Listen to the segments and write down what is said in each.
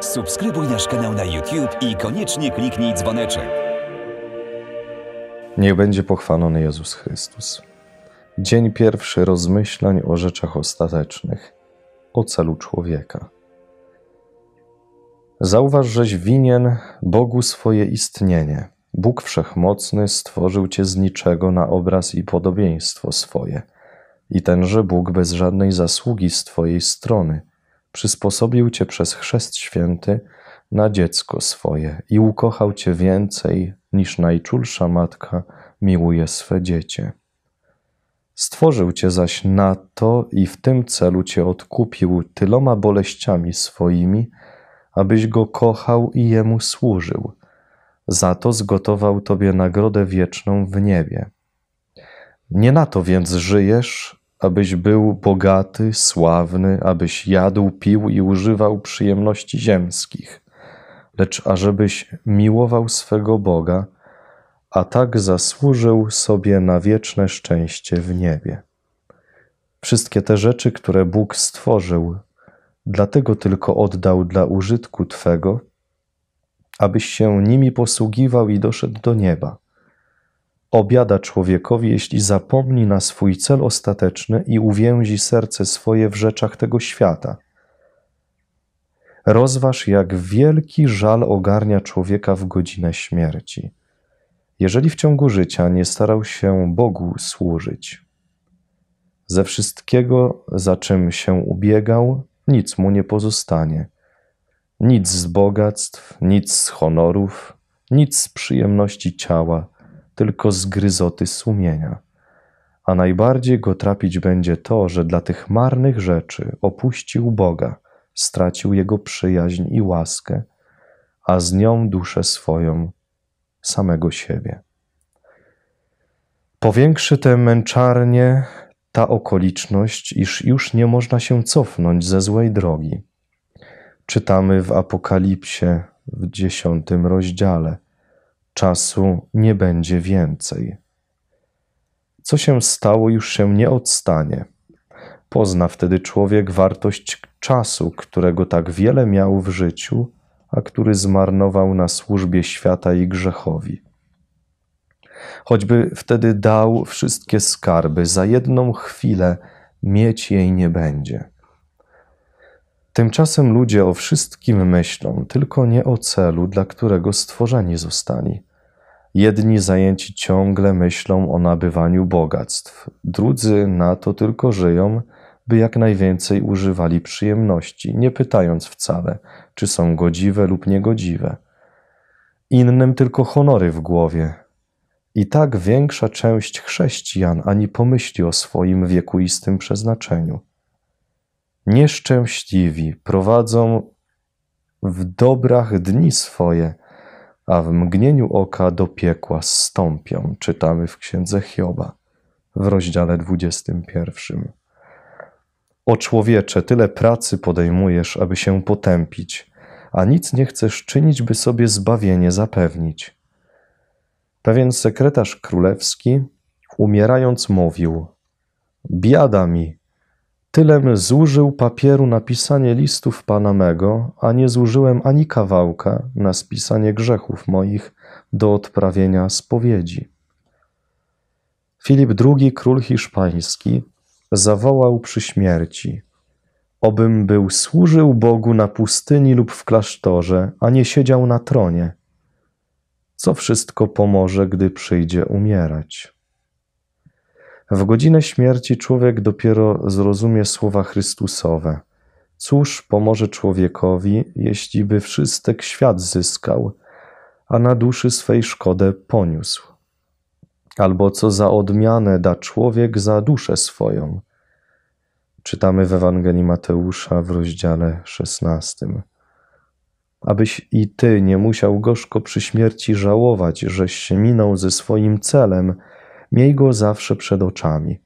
Subskrybuj nasz kanał na YouTube i koniecznie kliknij dzwoneczek. Niech będzie pochwalony Jezus Chrystus. Dzień pierwszy rozmyślań o rzeczach ostatecznych, o celu człowieka. Zauważ, żeś winien Bogu swoje istnienie. Bóg Wszechmocny stworzył cię z niczego na obraz i podobieństwo swoje. I tenże Bóg bez żadnej zasługi z twojej strony – przysposobił Cię przez Chrzest Święty na dziecko swoje i ukochał Cię więcej niż najczulsza matka miłuje swe dziecię. Stworzył Cię zaś na to i w tym celu Cię odkupił tyloma boleściami swoimi, abyś Go kochał i Jemu służył. Za to zgotował Tobie nagrodę wieczną w niebie. Nie na to więc żyjesz, abyś był bogaty, sławny, abyś jadł, pił i używał przyjemności ziemskich, lecz ażebyś miłował swego Boga, a tak zasłużył sobie na wieczne szczęście w niebie. Wszystkie te rzeczy, które Bóg stworzył, dlatego tylko oddał dla użytku Twego, abyś się nimi posługiwał i doszedł do nieba. Obiada człowiekowi, jeśli zapomni na swój cel ostateczny i uwięzi serce swoje w rzeczach tego świata. Rozważ, jak wielki żal ogarnia człowieka w godzinę śmierci, jeżeli w ciągu życia nie starał się Bogu służyć. Ze wszystkiego, za czym się ubiegał, nic mu nie pozostanie. Nic z bogactw, nic z honorów, nic z przyjemności ciała tylko zgryzoty sumienia. A najbardziej go trapić będzie to, że dla tych marnych rzeczy opuścił Boga, stracił jego przyjaźń i łaskę, a z nią duszę swoją, samego siebie. Powiększy tę męczarnię ta okoliczność, iż już nie można się cofnąć ze złej drogi. Czytamy w Apokalipsie w dziesiątym rozdziale – Czasu nie będzie więcej. Co się stało, już się nie odstanie. Pozna wtedy człowiek wartość czasu, którego tak wiele miał w życiu, a który zmarnował na służbie świata i grzechowi. Choćby wtedy dał wszystkie skarby, za jedną chwilę mieć jej nie będzie. Tymczasem ludzie o wszystkim myślą, tylko nie o celu, dla którego stworzeni zostali. Jedni zajęci ciągle myślą o nabywaniu bogactw, drudzy na to tylko żyją, by jak najwięcej używali przyjemności, nie pytając wcale, czy są godziwe lub niegodziwe. Innym tylko honory w głowie. I tak większa część chrześcijan ani pomyśli o swoim wiekuistym przeznaczeniu. Nieszczęśliwi prowadzą w dobrach dni swoje, a w mgnieniu oka do piekła stąpią, czytamy w księdze Hioba w rozdziale 21. O człowiecze, tyle pracy podejmujesz, aby się potępić, a nic nie chcesz czynić, by sobie zbawienie zapewnić. Pewien sekretarz królewski, umierając, mówił: Biada mi, Tylem zużył papieru na pisanie listów Pana mego, a nie zużyłem ani kawałka na spisanie grzechów moich do odprawienia spowiedzi. Filip II, król hiszpański, zawołał przy śmierci: Obym był służył Bogu na pustyni lub w klasztorze, a nie siedział na tronie. Co wszystko pomoże, gdy przyjdzie umierać? W godzinę śmierci człowiek dopiero zrozumie słowa Chrystusowe. Cóż pomoże człowiekowi, jeśliby wszystek świat zyskał, a na duszy swej szkodę poniósł? Albo co za odmianę da człowiek za duszę swoją? Czytamy w Ewangelii Mateusza w rozdziale 16. Abyś i ty nie musiał gorzko przy śmierci żałować, żeś się minął ze swoim celem – Miej go zawsze przed oczami.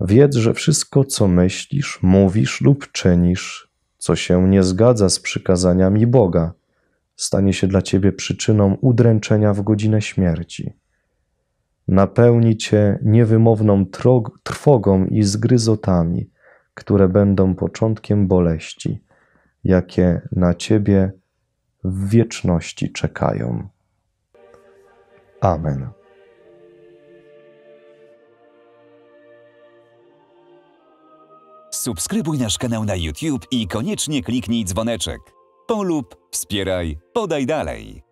Wiedz, że wszystko, co myślisz, mówisz lub czynisz, co się nie zgadza z przykazaniami Boga, stanie się dla ciebie przyczyną udręczenia w godzinę śmierci. Napełni cię niewymowną trwogą i zgryzotami, które będą początkiem boleści, jakie na ciebie w wieczności czekają. Amen. subskrybuj nasz kanał na YouTube i koniecznie kliknij dzwoneczek. Polub, wspieraj, podaj dalej.